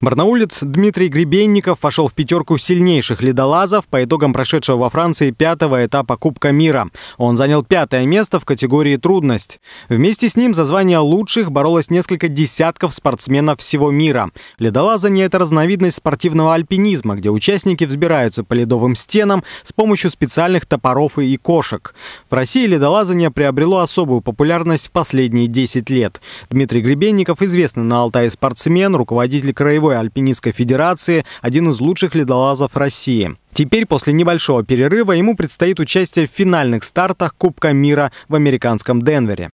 Барнаулец Дмитрий Гребенников вошел в пятерку сильнейших ледолазов по итогам прошедшего во Франции пятого этапа Кубка мира. Он занял пятое место в категории «Трудность». Вместе с ним за звание лучших боролось несколько десятков спортсменов всего мира. Ледолазание – это разновидность спортивного альпинизма, где участники взбираются по ледовым стенам с помощью специальных топоров и кошек. В России ледолазание приобрело особую популярность в последние 10 лет. Дмитрий Гребенников – известный на Алтае спортсмен, руководитель краевой мировой альпинистской федерации, один из лучших ледолазов России. Теперь, после небольшого перерыва, ему предстоит участие в финальных стартах Кубка мира в американском Денвере.